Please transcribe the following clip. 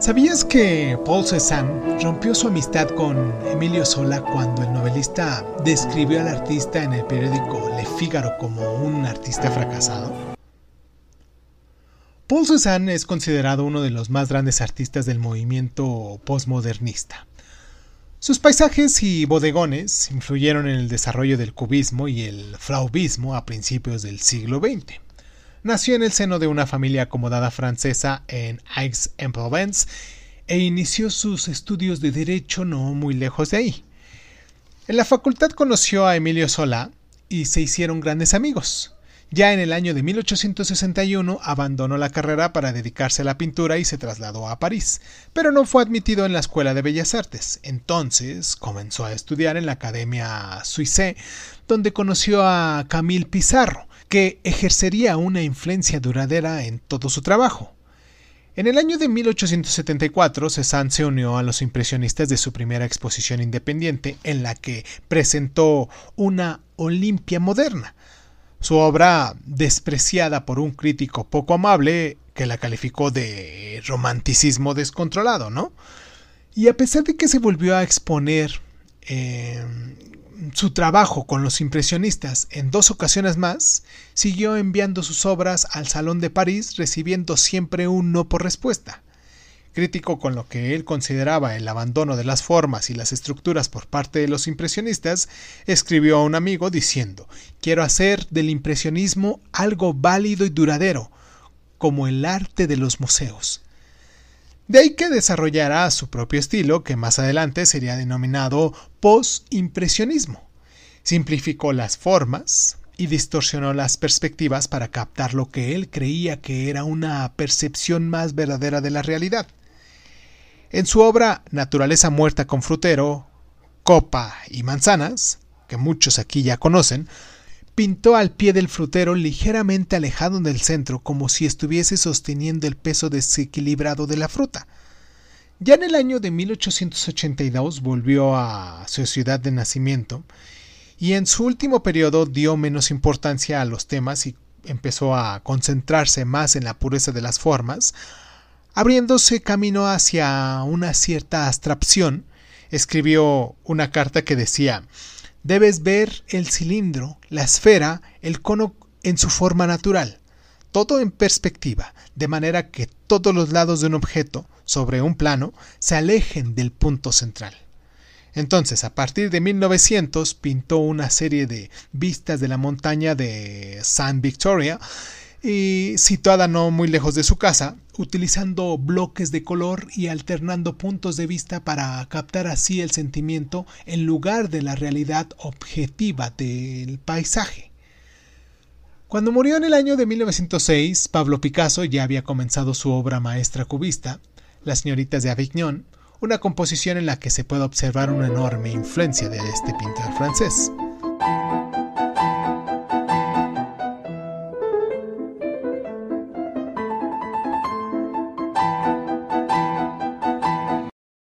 ¿Sabías que Paul Cézanne rompió su amistad con Emilio Sola cuando el novelista describió al artista en el periódico Le Figaro como un artista fracasado? Paul Cézanne es considerado uno de los más grandes artistas del movimiento postmodernista. Sus paisajes y bodegones influyeron en el desarrollo del cubismo y el flaubismo a principios del siglo XX nació en el seno de una familia acomodada francesa en Aix-en-Provence e inició sus estudios de derecho no muy lejos de ahí. En la facultad conoció a Emilio Sola y se hicieron grandes amigos. Ya en el año de 1861 abandonó la carrera para dedicarse a la pintura y se trasladó a París, pero no fue admitido en la Escuela de Bellas Artes. Entonces comenzó a estudiar en la Academia Suisse, donde conoció a Camille Pizarro, que ejercería una influencia duradera en todo su trabajo. En el año de 1874, Cézanne se unió a los impresionistas de su primera exposición independiente, en la que presentó una Olimpia moderna. Su obra, despreciada por un crítico poco amable, que la calificó de romanticismo descontrolado, ¿no? Y a pesar de que se volvió a exponer eh, su trabajo con los impresionistas en dos ocasiones más, siguió enviando sus obras al Salón de París recibiendo siempre un no por respuesta. Crítico con lo que él consideraba el abandono de las formas y las estructuras por parte de los impresionistas, escribió a un amigo diciendo Quiero hacer del impresionismo algo válido y duradero, como el arte de los museos. De ahí que desarrollara su propio estilo que más adelante sería denominado postimpresionismo. Simplificó las formas y distorsionó las perspectivas para captar lo que él creía que era una percepción más verdadera de la realidad. En su obra Naturaleza muerta con frutero, copa y manzanas, que muchos aquí ya conocen, pintó al pie del frutero ligeramente alejado del centro, como si estuviese sosteniendo el peso desequilibrado de la fruta. Ya en el año de 1882 volvió a su ciudad de nacimiento y en su último periodo dio menos importancia a los temas y empezó a concentrarse más en la pureza de las formas, abriéndose camino hacia una cierta abstracción, escribió una carta que decía debes ver el cilindro, la esfera, el cono en su forma natural, todo en perspectiva, de manera que todos los lados de un objeto sobre un plano se alejen del punto central. Entonces, a partir de 1900 pintó una serie de vistas de la montaña de San Victoria y situada no muy lejos de su casa, utilizando bloques de color y alternando puntos de vista para captar así el sentimiento en lugar de la realidad objetiva del paisaje. Cuando murió en el año de 1906, Pablo Picasso ya había comenzado su obra maestra cubista, Las señoritas de Avignon, una composición en la que se puede observar una enorme influencia de este pintor francés.